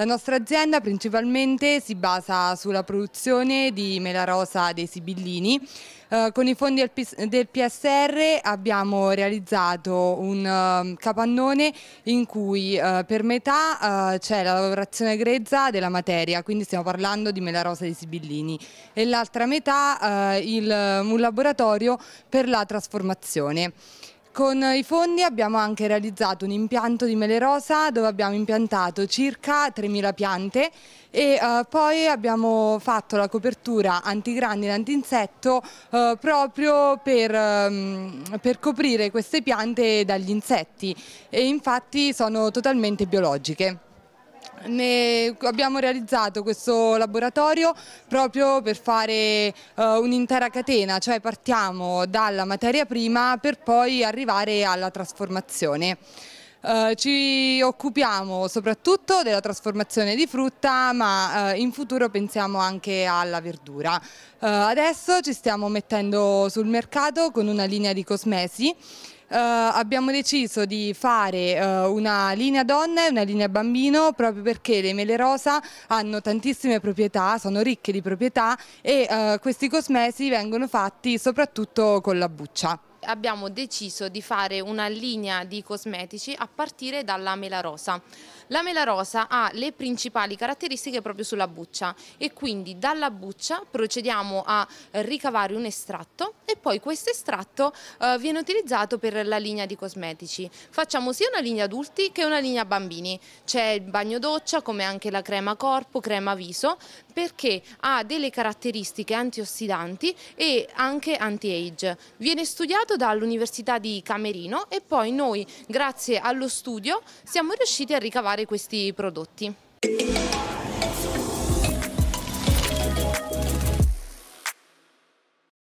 La nostra azienda principalmente si basa sulla produzione di mela rosa dei sibillini. Eh, con i fondi del PSR abbiamo realizzato un ehm, capannone in cui eh, per metà eh, c'è la lavorazione grezza della materia, quindi stiamo parlando di mela rosa dei sibillini, e l'altra metà un laboratorio per la trasformazione. Con i fondi abbiamo anche realizzato un impianto di mele rosa dove abbiamo impiantato circa 3.000 piante e eh, poi abbiamo fatto la copertura antigrandi e antinsetto eh, proprio per, ehm, per, coprire queste piante dagli insetti e infatti sono totalmente biologiche. Ne abbiamo realizzato questo laboratorio proprio per fare uh, un'intera catena, cioè partiamo dalla materia prima per poi arrivare alla trasformazione. Eh, ci occupiamo soprattutto della trasformazione di frutta ma eh, in futuro pensiamo anche alla verdura. Eh, adesso ci stiamo mettendo sul mercato con una linea di cosmesi Uh, abbiamo deciso di fare uh, una linea donna e una linea bambino proprio perché le mele rosa hanno tantissime proprietà, sono ricche di proprietà e uh, questi cosmesi vengono fatti soprattutto con la buccia abbiamo deciso di fare una linea di cosmetici a partire dalla mela rosa. La mela rosa ha le principali caratteristiche proprio sulla buccia e quindi dalla buccia procediamo a ricavare un estratto e poi questo estratto eh, viene utilizzato per la linea di cosmetici. Facciamo sia una linea adulti che una linea bambini. C'è il bagno doccia come anche la crema corpo, crema viso perché ha delle caratteristiche antiossidanti e anche anti-age. Viene studiato dall'Università di Camerino e poi noi, grazie allo studio, siamo riusciti a ricavare questi prodotti.